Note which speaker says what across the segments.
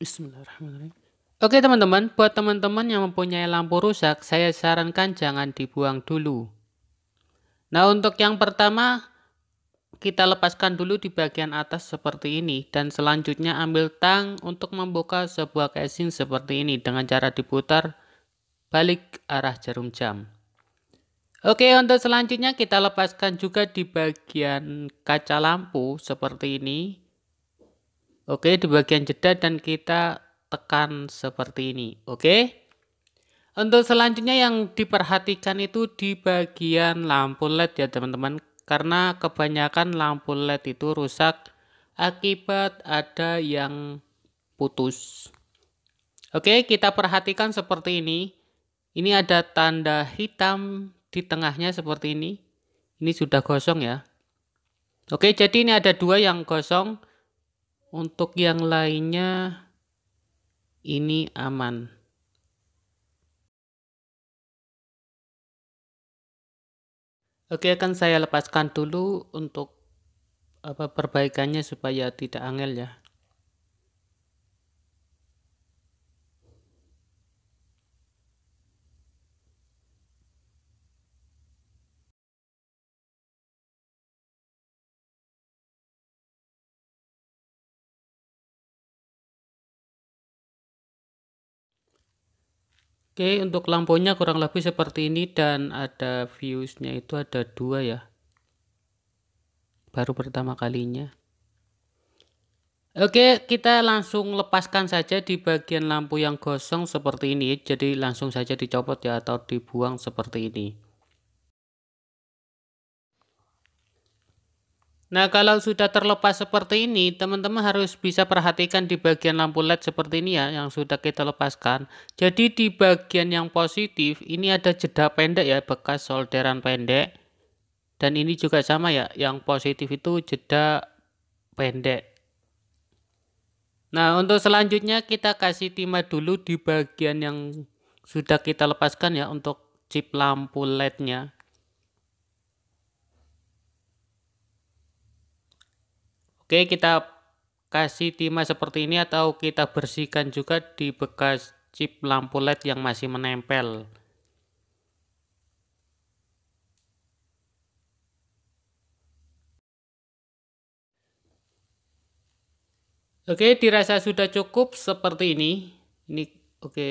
Speaker 1: Bismillahirrahmanirrahim. Oke teman-teman, buat teman-teman yang mempunyai lampu rusak, saya sarankan jangan dibuang dulu. Nah untuk yang pertama, kita lepaskan dulu di bagian atas seperti ini. Dan selanjutnya ambil tang untuk membuka sebuah casing seperti ini dengan cara diputar balik arah jarum jam. Oke untuk selanjutnya kita lepaskan juga di bagian kaca lampu seperti ini. Oke, di bagian jeda dan kita tekan seperti ini. Oke. Untuk selanjutnya yang diperhatikan itu di bagian lampu LED ya teman-teman. Karena kebanyakan lampu LED itu rusak akibat ada yang putus. Oke, kita perhatikan seperti ini. Ini ada tanda hitam di tengahnya seperti ini. Ini sudah gosong ya. Oke, jadi ini ada dua yang gosong. Untuk yang lainnya ini aman. Oke, akan saya lepaskan dulu untuk apa perbaikannya supaya tidak angel ya. Oke, untuk lampunya kurang lebih seperti ini dan ada fuse-nya itu ada dua ya. Baru pertama kalinya. Oke, kita langsung lepaskan saja di bagian lampu yang gosong seperti ini. Jadi langsung saja dicopot ya atau dibuang seperti ini. Nah, kalau sudah terlepas seperti ini, teman-teman harus bisa perhatikan di bagian lampu LED seperti ini ya, yang sudah kita lepaskan. Jadi di bagian yang positif, ini ada jeda pendek ya, bekas solderan pendek. Dan ini juga sama ya, yang positif itu jeda pendek. Nah, untuk selanjutnya kita kasih timah dulu di bagian yang sudah kita lepaskan ya, untuk chip lampu LED-nya. Oke, kita kasih timah seperti ini atau kita bersihkan juga di bekas chip lampu LED yang masih menempel. Oke, dirasa sudah cukup seperti ini. Ini oke,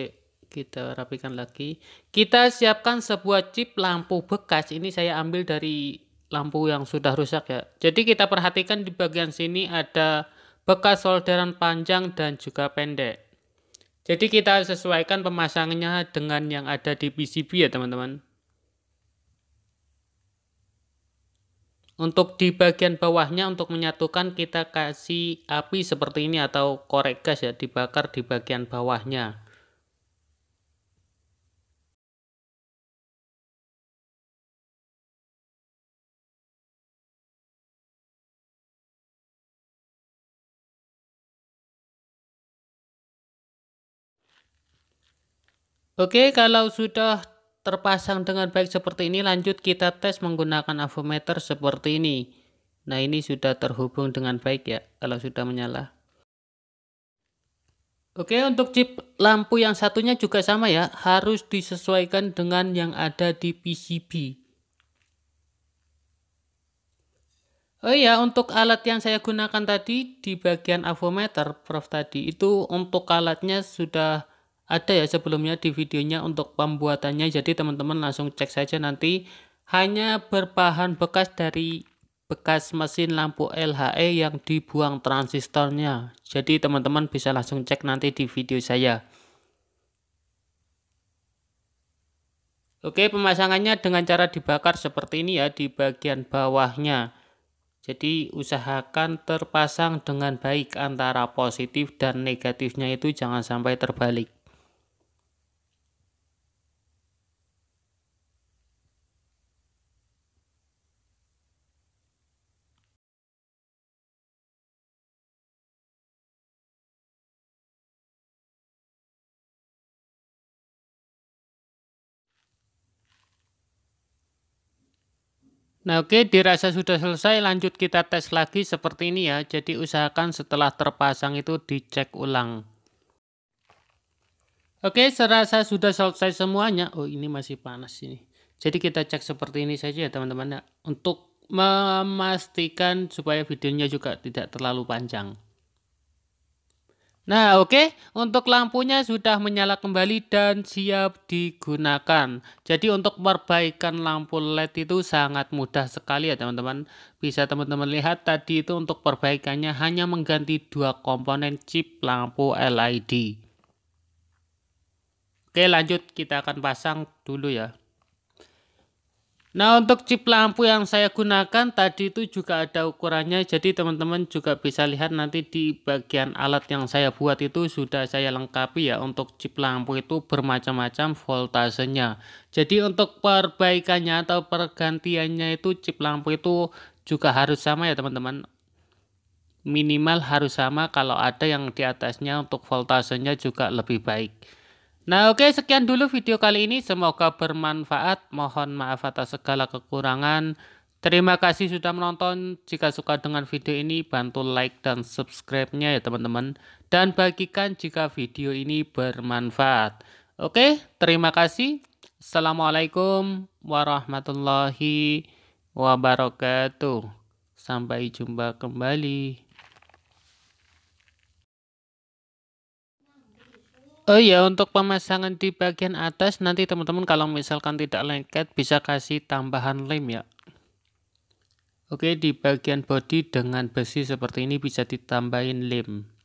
Speaker 1: kita rapikan lagi. Kita siapkan sebuah chip lampu bekas. Ini saya ambil dari lampu yang sudah rusak ya. Jadi kita perhatikan di bagian sini ada bekas solderan panjang dan juga pendek. Jadi kita sesuaikan pemasangannya dengan yang ada di PCB ya teman-teman. Untuk di bagian bawahnya untuk menyatukan kita kasih api seperti ini atau korek gas ya dibakar di bagian bawahnya. Oke, kalau sudah terpasang dengan baik seperti ini, lanjut kita tes menggunakan avometer seperti ini. Nah, ini sudah terhubung dengan baik ya, kalau sudah menyala. Oke, untuk chip lampu yang satunya juga sama ya, harus disesuaikan dengan yang ada di PCB. Oh iya, untuk alat yang saya gunakan tadi di bagian avometer, Prof tadi, itu untuk alatnya sudah ada ya sebelumnya di videonya untuk pembuatannya jadi teman-teman langsung cek saja nanti hanya berbahan bekas dari bekas mesin lampu LHE yang dibuang transistornya jadi teman-teman bisa langsung cek nanti di video saya Oke pemasangannya dengan cara dibakar seperti ini ya di bagian bawahnya jadi usahakan terpasang dengan baik antara positif dan negatifnya itu jangan sampai terbalik Nah oke dirasa sudah selesai lanjut kita tes lagi seperti ini ya. Jadi usahakan setelah terpasang itu dicek ulang. Oke serasa sudah selesai semuanya. Oh ini masih panas ini. Jadi kita cek seperti ini saja ya teman-teman ya. Untuk memastikan supaya videonya juga tidak terlalu panjang. Nah, oke, okay. untuk lampunya sudah menyala kembali dan siap digunakan. Jadi untuk perbaikan lampu LED itu sangat mudah sekali ya, teman-teman. Bisa teman-teman lihat tadi itu untuk perbaikannya hanya mengganti dua komponen chip lampu LED. Oke, lanjut kita akan pasang dulu ya. Nah untuk chip lampu yang saya gunakan tadi itu juga ada ukurannya jadi teman-teman juga bisa lihat nanti di bagian alat yang saya buat itu sudah saya lengkapi ya untuk chip lampu itu bermacam-macam voltasenya jadi untuk perbaikannya atau pergantiannya itu chip lampu itu juga harus sama ya teman-teman minimal harus sama kalau ada yang di atasnya untuk voltasenya juga lebih baik Nah oke okay, sekian dulu video kali ini semoga bermanfaat. Mohon maaf atas segala kekurangan. Terima kasih sudah menonton. Jika suka dengan video ini bantu like dan subscribe-nya ya teman-teman. Dan bagikan jika video ini bermanfaat. Oke terima kasih. Assalamualaikum warahmatullahi wabarakatuh. Sampai jumpa kembali. Oh ya, untuk pemasangan di bagian atas nanti teman-teman kalau misalkan tidak lengket bisa kasih tambahan lem ya. Oke, di bagian body dengan besi seperti ini bisa ditambahin lem.